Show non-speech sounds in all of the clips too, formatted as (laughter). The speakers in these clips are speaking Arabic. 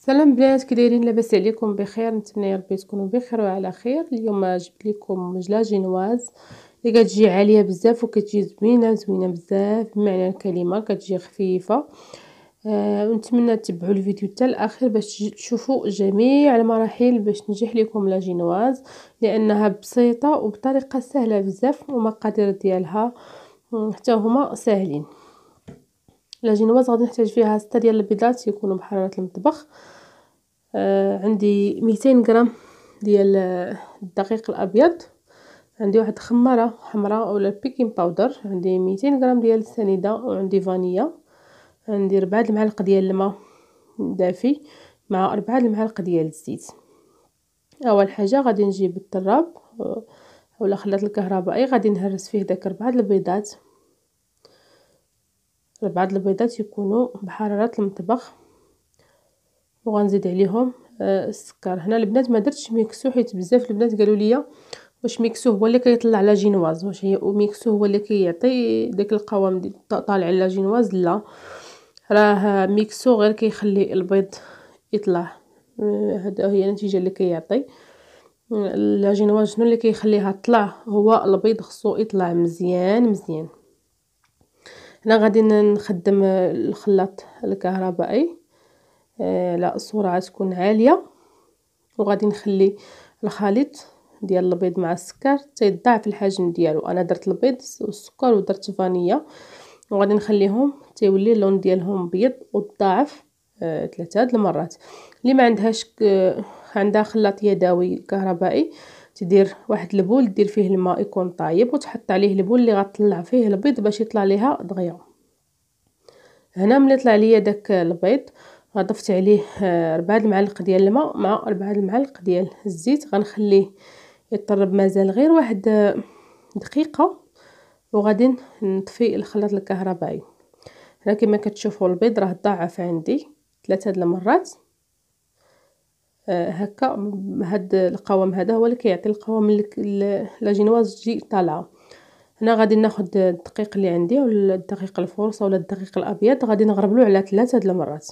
سلام بنات كي دايرين لاباس عليكم بخير نتمنى يا ربي تكونوا بخير وعلى خير اليوم جبت لكم مجله جينواز اللي كتجي عاليه بزاف وكتجي زوينه زوينه بزاف بمعنى الكلمه كتجي خفيفه آه ونتمنى تتبعوا الفيديو حتى الاخر باش تشوفوا جميع المراحل باش نجح لكم لا جينواز لانها بسيطه وبطريقه سهله بزاف ومقادير ديالها حتى هما ساهلين العجينوات غادي نحتاج فيها ستة ديال البيضات يكونوا بحرارة المطبخ آه عندي 200 غرام ديال آه، الدقيق الابيض عندي واحد خماره حمراء اولا بيكين باودر عندي 200 غرام ديال السنيده وعندي فانيا عندي 4 المعالق ديال الماء دافي مع 4 المعالق ديال الزيت اول حاجه غادي نجيب التراب آه، ولا خلاط الكهربائي غادي نهرس فيه داك 4 البيضات بعض البيضات يكونوا بحرارة المطبخ وغنزيد عليهم آه، السكر هنا البنات ما درتش ميكسو حيت بزاف البنات قالوا لي واش ميكسو هو اللي كيطلع لا جينواز واش هي ميكسو هو اللي كيعطي داك القوام دي طالع لا جينواز لا راه ميكسو غير كيخلي البيض يطلع آه، هذا هي النتيجه اللي كيعطي آه، لا جينواز شنو اللي كيخليها تطلع هو البيض خصو يطلع مزيان مزيان هنا غادي نخدم الخلاط الكهربائي على آه، السرعه تكون عاليه وغادي نخلي الخليط ديال البيض مع السكر تيضاعف الحجم ديالو انا درت البيض والسكر ودرت فانيا وغادي نخليهم تيولي اللون ديالهم بيض وتضاعف آه، ثلاثه د المرات اللي ما عندهاش عندها خلاط يدوي كهربائي تدير واحد البول دير فيه الماء يكون طايب وتحط عليه البول اللي غطلع فيه البيض باش يطلع ليها دغيا هنا ملي طلع ليا داك البيض غضفت عليه آه، ربع المعالق ديال الماء مع ربع المعالق ديال الزيت غنخليه يطرب مازال غير واحد آه، دقيقه وغادي نطفي الخلاط الكهربائي هنا كما كتشوفوا البيض راه ضاعف عندي ثلاثه د المرات هكا هاد القوام هذا هو اللي كيعطي القوام لا جينواز تجي طالعه هنا غادي ناخد الدقيق اللي عندي ولا الدقيق الفرصه ولا الدقيق الابيض غادي نغربلو على ثلاثه د المرات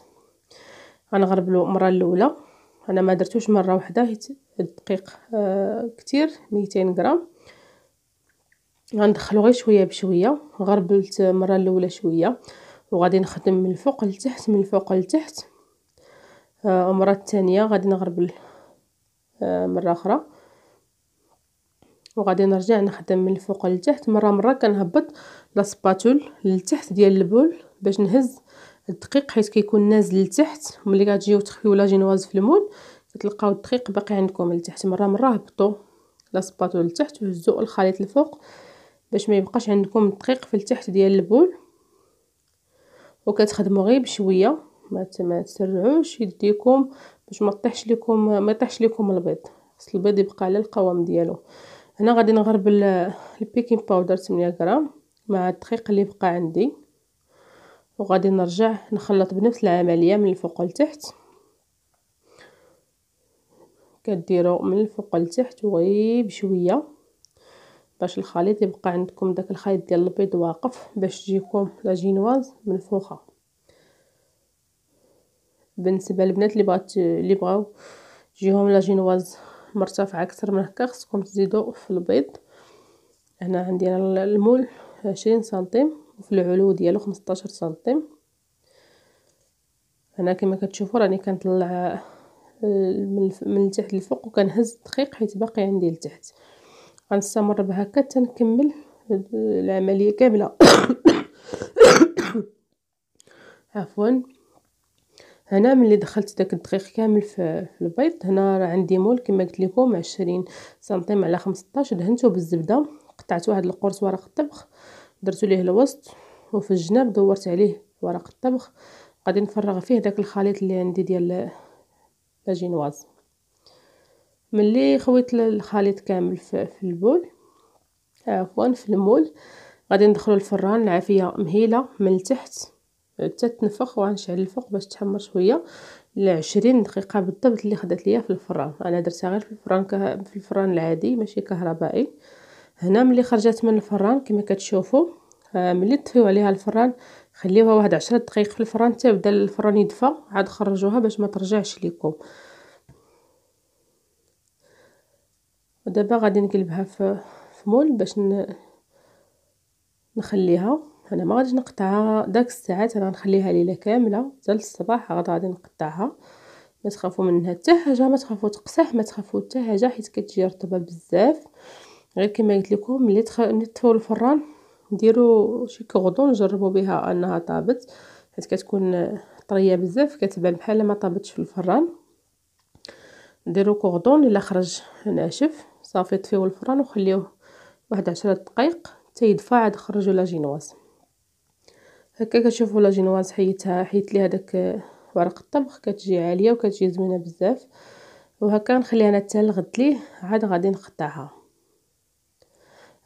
غنغربلو المره الاولى انا ما درتوش مره واحده حيت الدقيق آه كتير 200 غرام غندخلو غير شويه بشويه غربلت المره الاولى شويه وغادي نخدم من الفوق لتحت من الفوق لتحت المرة التانية غادي نغربل آه، مرة اخرى وغادي نرجع نخدم من الفوق للتحت مره مره كنهبط لاسباتول للتحت ديال البول باش نهز الدقيق حيت كيكون نازل للتحت ملي كتجيو لا جينواز في المول كتلقاو الدقيق باقي عندكم لتحت مره مره هبطوا لاسباتول للتحت وهزوا الخليط الفوق باش ما يبقاش عندكم الدقيق في التحت ديال البول وكتخدموا غير بشويه ما ما تسرعوش يديكم باش ما طيحش لكم ما طيحش لكم البيض خص البيض يبقى على القوام ديالو هنا غادي نغرب البيكين باودر 8 غرام مع الدقيق اللي بقى عندي وغادي نرجع نخلط بنفس العمليه من الفوق لتحت كديروا من الفوق لتحت وي بشويه باش الخليط يبقى عندكم داك الخليط ديال البيض واقف باش تجيكم لا جينواز منفوخه بالنسبه للبنات اللي بغات اللي بغاو تجيهم لا جينواز مرتفعه اكثر من هكا خصكم تزيدوا في البيض هنا عندي انا المول عشرين سنتيم وفي العلو ديالو خمسطاشر سنتيم هنا كما كتشوفوا راني كنطلع آه، من التحت للفوق وكنهز الدقيق حيت باقي عندي لتحت غنستمر بهكا حتى نكمل العمليه كامله (coughs) عفوا هنا ملي دخلت داك الدقيق كامل في البيض هنا راه عندي مول كما قلت لكم 20 سنتيم على 15 دهنته بالزبده قطعت واحد القرص ورق الطبخ درت ليه الوسط وفي الجناب دورت عليه ورق الطبخ غادي نفرغ فيه داك الخليط اللي عندي ديال لاجينواز ملي خويت الخليط كامل في البول عفوا في المول غادي ندخلو الفران العافيه مهيله من التحت تتنفخ وغنشعل الفوق باش تحمر شويه لعشرين دقيقه بالضبط اللي خدات ليا في الفران انا درتها غير في الفران كه... في الفران العادي ماشي كهربائي هنا ملي خرجت من الفران كما كتشوفوا آه، ملي طفيو عليها الفران خليوها واحد عشرة دقائق في الفران حتى يبدا الفران يدفى عاد خرجوها باش ما ترجعش ليكم ودابا غادي نقلبها في مول باش نخليها انا ما غاديش نقطعها داك الساعات انا غنخليها ليله كامله حتى للصباح غادي نقطعها ما تخافوا منها حتى حاجه ما تخافوا تقصح ما تخافوا حتى حاجه حيت كتجي رطبه بزاف غير كما قلت لكم ملي تخ... ملي تطفيو الفران ديروا شي كوردون جربوا بها انها طابت حيت كتكون طريه بزاف كتبان بحال ما طابتش في الفران ديروا كوردون الا خرج ناشف صافي طفيو الفران وخليوه واحد عشرة دقائق حتى يدفع عاد خرجوا لا جينواز هكا كتشوفوا لا جينواز حيدتها حيت لي هذاك ورق الطبخ كتجي عاليه وكتجي زوينه بزاف وهكا نخليها حتى الغد ليه عاد غادي نقطعها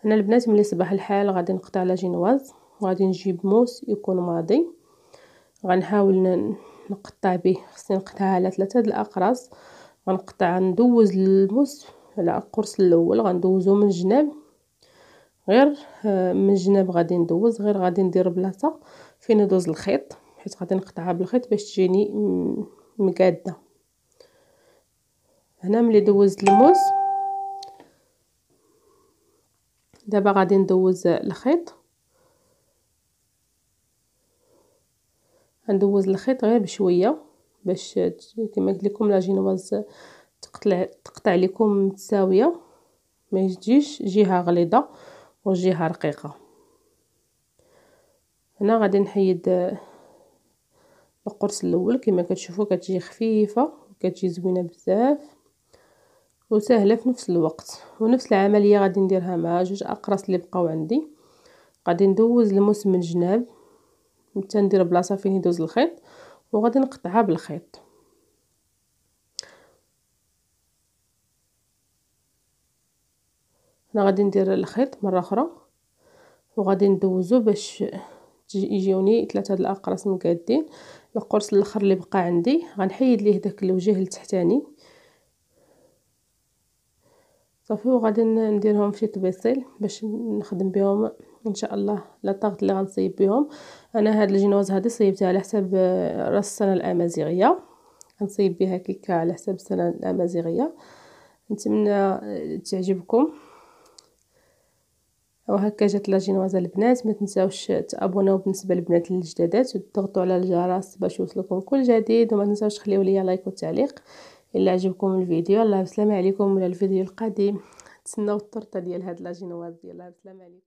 انا البنات ملي صباح الحال غادي نقطع لا جينواز وغادي نجيب موس يكون ماضي غنحاول نقطع به خصني نقطعها على ثلاثه د الاقراص غنقطع ندوز الموس على القرص الاول غندوزو من الجناب غير آه، من الجناب غادي ندوز غير غادي ندير بلاصه فين ندوز الخيط حيت غادي نقطعها بالخيط باش تجيني مقاده هنا ملي دوزت الموس دابا غادي ندوز الخيط غندوز الخيط غير بشويه باش كما قلت لكم لا جينواز تقطع تقطع لكم متساويه ما تجيش جهه غليظه والجهة رقيقة هنا غادي نحيد القرص الاول كما كتشوفوا كتجي خفيفه وكتجي زوينه بزاف وسهله في نفس الوقت ونفس العمليه غادي نديرها مع جوج اقراص اللي بقاو عندي غادي ندوز الموس من الجناب حتى ندير بلاصه فين يدوز الخيط وغادي نقطعها بالخيط هنا غادي ندير الخيط مره اخرى وغادي ندوزو باش يجيوني ثلاثه د الاقراص مقادين القرص الاخر اللي بقى عندي غنحيد ليه داك الوجه التحتاني صافي وغادي نديرهم في طبيسيل باش نخدم بهم ان شاء الله لا طاغت اللي غنصيب بهم انا هاد الجينواز هادي صيبتها على حساب راس السنه الامازيغيه غنصيب بها كيكه على حساب السنه الامازيغيه نتمنى تعجبكم وهكا جات لا جينوازا البنات ما تنساوش تابوناو بالنسبه للبنات الجدادات وتضغطوا على الجرس باش يوصلكم كل جديد وما تنساوش تخليو لي لايك وتعليق الا عجبكم الفيديو الله بسلامه عليكم ولا الفيديو القادم تسناو الطرطه ديال هاد لا جينوازا يلاه بسلامه عليكم